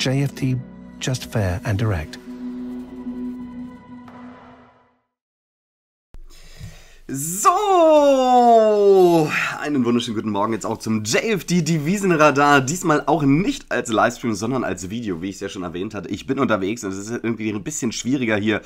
JFT just fair and direct. So, einen wunderschönen guten Morgen jetzt auch zum JFD Devisenradar. Diesmal auch nicht als Livestream, sondern als Video, wie ich es ja schon erwähnt hatte. Ich bin unterwegs und es ist irgendwie ein bisschen schwieriger hier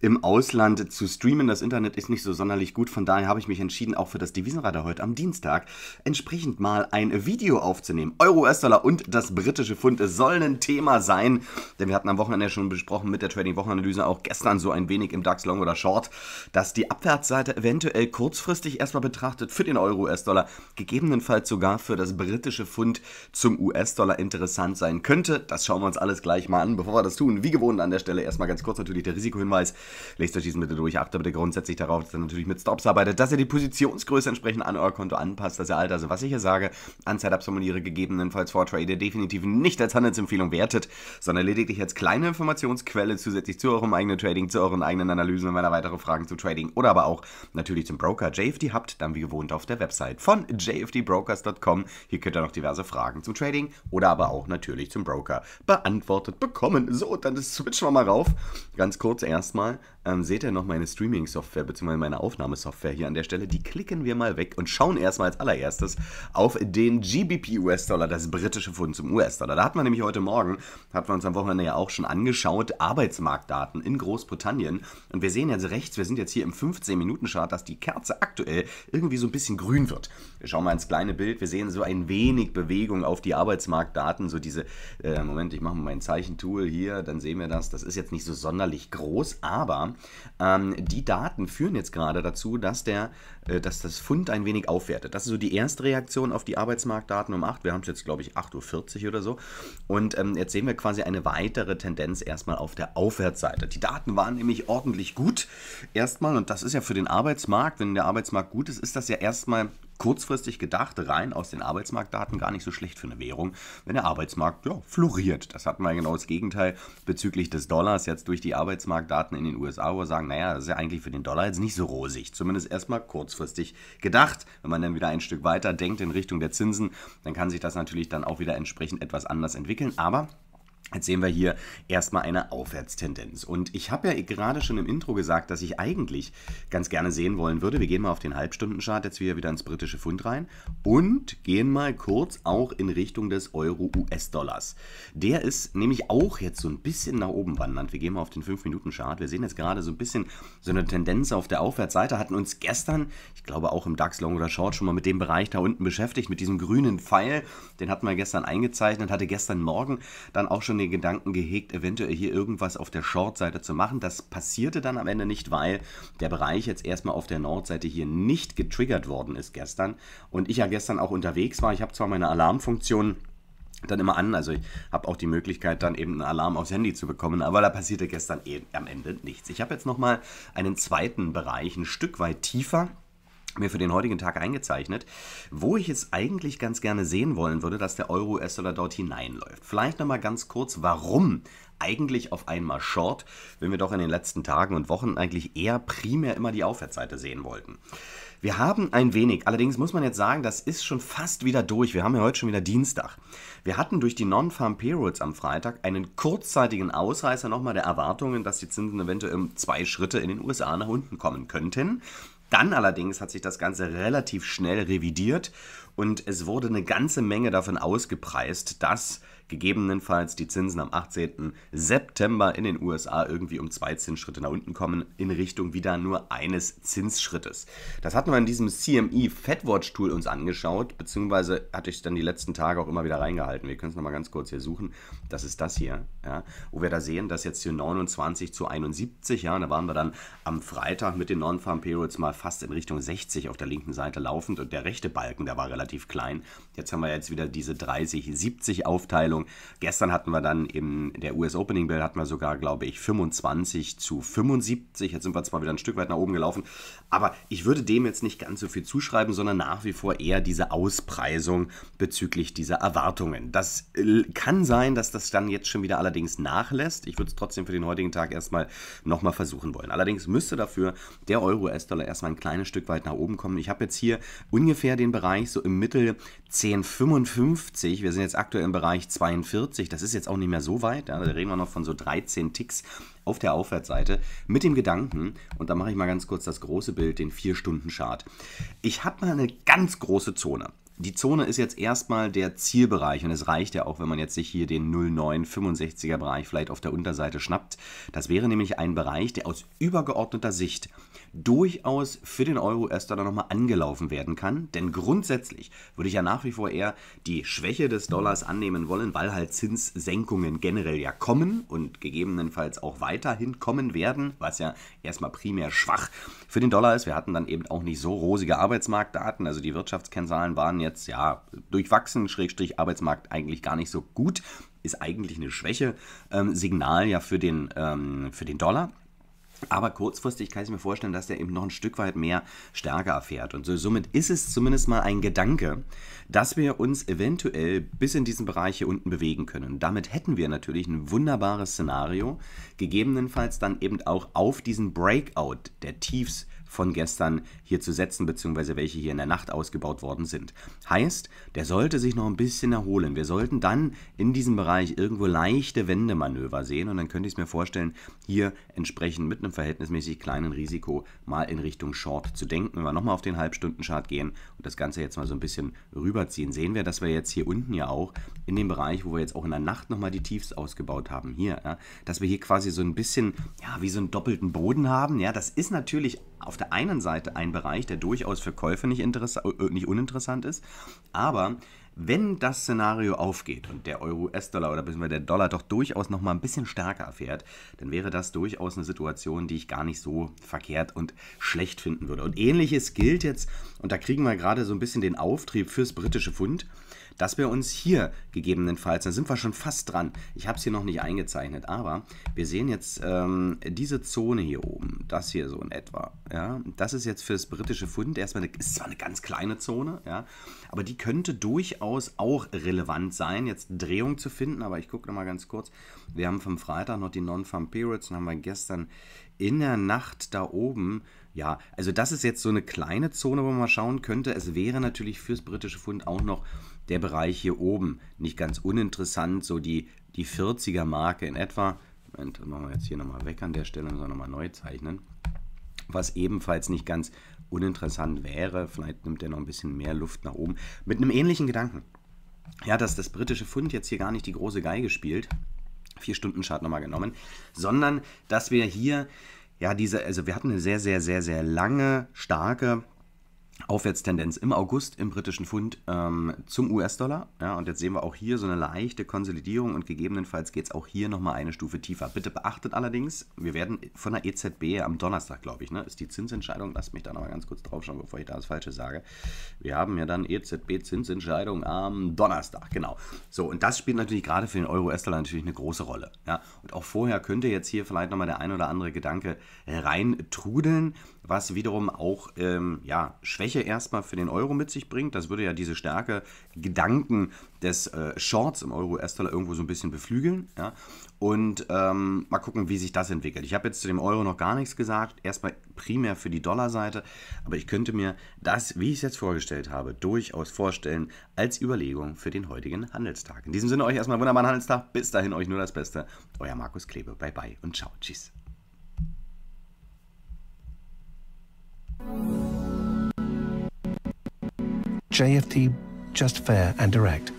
im Ausland zu streamen. Das Internet ist nicht so sonderlich gut, von daher habe ich mich entschieden, auch für das Devisenradar heute am Dienstag entsprechend mal ein Video aufzunehmen. Euro, US-Dollar und das britische Pfund sollen ein Thema sein, denn wir hatten am Wochenende ja schon besprochen mit der Trading-Wochenanalyse auch gestern so ein wenig im DAX Long oder Short, dass die Abwärtsseite eventuell kurzfristig erstmal betrachtet für den Euro, US-Dollar US-Dollar, gegebenenfalls sogar für das britische Pfund zum US-Dollar interessant sein könnte. Das schauen wir uns alles gleich mal an. Bevor wir das tun, wie gewohnt an der Stelle erstmal ganz kurz natürlich der Risikohinweis. Lest euch diesen bitte durch, achte bitte grundsätzlich darauf, dass ihr natürlich mit Stops arbeitet, dass ihr die Positionsgröße entsprechend an euer Konto anpasst, dass ihr all also was ich hier sage, an Setups formuliere, gegebenenfalls vor Trade definitiv nicht als Handelsempfehlung wertet, sondern lediglich als kleine Informationsquelle zusätzlich zu eurem eigenen Trading, zu euren eigenen Analysen, wenn ihr weitere Fragen zu Trading oder aber auch natürlich zum Broker JFD habt, dann wie gewohnt auf der Website von jfdbrokers.com. Hier könnt ihr noch diverse Fragen zum Trading oder aber auch natürlich zum Broker beantwortet bekommen. So, dann switchen wir mal rauf. Ganz kurz erstmal ähm, seht ihr noch meine Streaming-Software bzw. meine Aufnahmesoftware hier an der Stelle. Die klicken wir mal weg und schauen erstmal als allererstes auf den GBP US-Dollar, das britische Pfund zum US-Dollar. Da hat man nämlich heute Morgen, hat man uns am Wochenende ja auch schon angeschaut, Arbeitsmarktdaten in Großbritannien. Und wir sehen jetzt rechts, wir sind jetzt hier im 15-Minuten-Chart, dass die Kerze aktuell irgendwie so ein bisschen grün wird. Wir schauen mal ins kleine Bild, wir sehen so ein wenig Bewegung auf die Arbeitsmarktdaten, so diese, äh, Moment, ich mache mal mein Zeichentool hier, dann sehen wir das. Das ist jetzt nicht so sonderlich groß, aber ähm, die Daten führen jetzt gerade dazu, dass, der, äh, dass das Fund ein wenig aufwertet. Das ist so die erste Reaktion auf die Arbeitsmarktdaten um 8. Wir haben es jetzt, glaube ich, 8.40 Uhr oder so. Und ähm, jetzt sehen wir quasi eine weitere Tendenz erstmal auf der Aufwärtsseite. Die Daten waren nämlich ordentlich gut erstmal. Und das ist ja für den Arbeitsmarkt, wenn der Arbeitsmarkt gut ist, ist das ja erstmal kurzfristig gedacht, rein aus den Arbeitsmarktdaten gar nicht so schlecht für eine Währung, wenn der Arbeitsmarkt ja, floriert. Das hat wir genau das Gegenteil bezüglich des Dollars jetzt durch die Arbeitsmarktdaten in den USA, wo wir sagen, naja, das ist ja eigentlich für den Dollar jetzt nicht so rosig. Zumindest erstmal kurzfristig gedacht. Wenn man dann wieder ein Stück weiter denkt in Richtung der Zinsen, dann kann sich das natürlich dann auch wieder entsprechend etwas anders entwickeln. Aber Jetzt sehen wir hier erstmal eine Aufwärtstendenz. Und ich habe ja gerade schon im Intro gesagt, dass ich eigentlich ganz gerne sehen wollen würde. Wir gehen mal auf den Halbstundenchart jetzt wieder, wieder ins britische Pfund rein und gehen mal kurz auch in Richtung des Euro-US-Dollars. Der ist nämlich auch jetzt so ein bisschen nach oben wandernd. Wir gehen mal auf den 5-Minuten-Chart. Wir sehen jetzt gerade so ein bisschen so eine Tendenz auf der Aufwärtsseite. Hatten uns gestern, ich glaube auch im DAX Long oder Short, schon mal mit dem Bereich da unten beschäftigt, mit diesem grünen Pfeil. Den hatten wir gestern eingezeichnet, hatte gestern Morgen dann auch schon schon den Gedanken gehegt, eventuell hier irgendwas auf der Short-Seite zu machen. Das passierte dann am Ende nicht, weil der Bereich jetzt erstmal auf der Nordseite hier nicht getriggert worden ist gestern. Und ich ja gestern auch unterwegs war. Ich habe zwar meine Alarmfunktion dann immer an. Also ich habe auch die Möglichkeit, dann eben einen Alarm aufs Handy zu bekommen. Aber da passierte gestern eben am Ende nichts. Ich habe jetzt nochmal einen zweiten Bereich, ein Stück weit tiefer mir für den heutigen Tag eingezeichnet, wo ich es eigentlich ganz gerne sehen wollen würde, dass der Euro US-Dollar dort hineinläuft. Vielleicht nochmal ganz kurz, warum eigentlich auf einmal Short, wenn wir doch in den letzten Tagen und Wochen eigentlich eher primär immer die Aufwärtsseite sehen wollten. Wir haben ein wenig, allerdings muss man jetzt sagen, das ist schon fast wieder durch. Wir haben ja heute schon wieder Dienstag. Wir hatten durch die Non-Farm Payrolls am Freitag einen kurzzeitigen Ausreißer nochmal der Erwartungen, dass die Zinsen eventuell um zwei Schritte in den USA nach unten kommen könnten. Dann allerdings hat sich das Ganze relativ schnell revidiert und es wurde eine ganze Menge davon ausgepreist, dass gegebenenfalls die Zinsen am 18. September in den USA irgendwie um zwei Zinsschritte nach unten kommen, in Richtung wieder nur eines Zinsschrittes. Das hatten wir in diesem CME Fedwatch Tool uns angeschaut, beziehungsweise hatte ich dann die letzten Tage auch immer wieder reingehalten. Wir können es nochmal ganz kurz hier suchen. Das ist das hier, ja, wo wir da sehen, dass jetzt hier 29 zu 71, ja, da waren wir dann am Freitag mit den Non-Farm Payrolls mal fast in Richtung 60 auf der linken Seite laufend und der rechte Balken, der war relativ klein. Jetzt haben wir jetzt wieder diese 30-70 Aufteilung Entwicklung. Gestern hatten wir dann in der US Opening Bell hatten wir sogar, glaube ich, 25 zu 75. Jetzt sind wir zwar wieder ein Stück weit nach oben gelaufen, aber ich würde dem jetzt nicht ganz so viel zuschreiben, sondern nach wie vor eher diese Auspreisung bezüglich dieser Erwartungen. Das äh, kann sein, dass das dann jetzt schon wieder allerdings nachlässt. Ich würde es trotzdem für den heutigen Tag erstmal nochmal versuchen wollen. Allerdings müsste dafür der Euro-US-Dollar erstmal ein kleines Stück weit nach oben kommen. Ich habe jetzt hier ungefähr den Bereich so im Mittel 10,55. Wir sind jetzt aktuell im Bereich 2. 42, das ist jetzt auch nicht mehr so weit, ja, da reden wir noch von so 13 Ticks auf der Aufwärtsseite, mit dem Gedanken, und da mache ich mal ganz kurz das große Bild, den 4-Stunden-Chart. Ich habe mal eine ganz große Zone die Zone ist jetzt erstmal der Zielbereich und es reicht ja auch, wenn man jetzt sich hier den 0965er Bereich vielleicht auf der Unterseite schnappt. Das wäre nämlich ein Bereich, der aus übergeordneter Sicht durchaus für den Euro erst dann nochmal angelaufen werden kann. Denn grundsätzlich würde ich ja nach wie vor eher die Schwäche des Dollars annehmen wollen, weil halt Zinssenkungen generell ja kommen und gegebenenfalls auch weiterhin kommen werden, was ja erstmal primär schwach für den Dollar ist. Wir hatten dann eben auch nicht so rosige Arbeitsmarktdaten, also die Wirtschaftskennzahlen waren jetzt jetzt ja durchwachsen, Schrägstrich Arbeitsmarkt eigentlich gar nicht so gut, ist eigentlich eine Schwäche, ähm, Signal ja für den, ähm, für den Dollar. Aber kurzfristig kann ich mir vorstellen, dass der eben noch ein Stück weit mehr stärker erfährt. Und so, somit ist es zumindest mal ein Gedanke, dass wir uns eventuell bis in diesen Bereich hier unten bewegen können. Damit hätten wir natürlich ein wunderbares Szenario, gegebenenfalls dann eben auch auf diesen Breakout der Tiefs von gestern hier zu setzen, beziehungsweise welche hier in der Nacht ausgebaut worden sind. Heißt, der sollte sich noch ein bisschen erholen. Wir sollten dann in diesem Bereich irgendwo leichte Wendemanöver sehen und dann könnte ich es mir vorstellen, hier entsprechend mit einem verhältnismäßig kleinen Risiko mal in Richtung Short zu denken. Wenn wir nochmal auf den Halbstundenchart gehen und das Ganze jetzt mal so ein bisschen rüberziehen, sehen wir, dass wir jetzt hier unten ja auch in dem Bereich, wo wir jetzt auch in der Nacht nochmal die Tiefs ausgebaut haben, hier, ja, dass wir hier quasi so ein bisschen, ja, wie so einen doppelten Boden haben. Ja, das ist natürlich auf der einen Seite ein Bereich, der durchaus für Käufer nicht, äh, nicht uninteressant ist, aber wenn das Szenario aufgeht und der Euro-US-Dollar oder bzw. der Dollar doch durchaus nochmal ein bisschen stärker fährt, dann wäre das durchaus eine Situation, die ich gar nicht so verkehrt und schlecht finden würde. Und ähnliches gilt jetzt, und da kriegen wir gerade so ein bisschen den Auftrieb fürs britische Pfund dass wir uns hier gegebenenfalls, da sind wir schon fast dran, ich habe es hier noch nicht eingezeichnet, aber wir sehen jetzt ähm, diese Zone hier oben, das hier so in etwa. Ja? Das ist jetzt für das britische Fund erstmal, eine, ist zwar eine ganz kleine Zone, ja? aber die könnte durchaus auch relevant sein, jetzt Drehung zu finden, aber ich gucke nochmal ganz kurz. Wir haben vom Freitag noch die Non-Farm Periods und haben wir gestern in der Nacht da oben. Ja, also das ist jetzt so eine kleine Zone, wo man schauen könnte. Es wäre natürlich fürs britische Fund auch noch der Bereich hier oben nicht ganz uninteressant, so die, die 40er Marke in etwa. Moment, machen wir jetzt hier nochmal weg an der Stelle, müssen wir nochmal neu zeichnen. Was ebenfalls nicht ganz uninteressant wäre, vielleicht nimmt er noch ein bisschen mehr Luft nach oben. Mit einem ähnlichen Gedanken. Ja, dass das britische Pfund jetzt hier gar nicht die große Geige spielt, vier Stunden Chart nochmal genommen, sondern dass wir hier, ja, diese, also wir hatten eine sehr, sehr, sehr, sehr lange, starke Aufwärtstendenz im August im britischen Pfund ähm, zum US-Dollar. Ja, und jetzt sehen wir auch hier so eine leichte Konsolidierung und gegebenenfalls geht es auch hier nochmal eine Stufe tiefer. Bitte beachtet allerdings, wir werden von der EZB am Donnerstag, glaube ich, ne, ist die Zinsentscheidung. Lasst mich da nochmal ganz kurz drauf schauen, bevor ich da das Falsche sage. Wir haben ja dann EZB-Zinsentscheidung am Donnerstag, genau. So, und das spielt natürlich gerade für den Euro-US-Dollar natürlich eine große Rolle. Ja. Und auch vorher könnte jetzt hier vielleicht nochmal der ein oder andere Gedanke äh, reintrudeln was wiederum auch ähm, ja, Schwäche erstmal für den Euro mit sich bringt. Das würde ja diese Stärke Gedanken des äh, Shorts im euro us irgendwo so ein bisschen beflügeln. Ja? Und ähm, mal gucken, wie sich das entwickelt. Ich habe jetzt zu dem Euro noch gar nichts gesagt, erstmal primär für die Dollarseite, aber ich könnte mir das, wie ich es jetzt vorgestellt habe, durchaus vorstellen als Überlegung für den heutigen Handelstag. In diesem Sinne euch erstmal einen wunderbaren Handelstag. Bis dahin euch nur das Beste. Euer Markus Klebe. Bye bye und ciao. Tschüss. JFT, just fair and direct.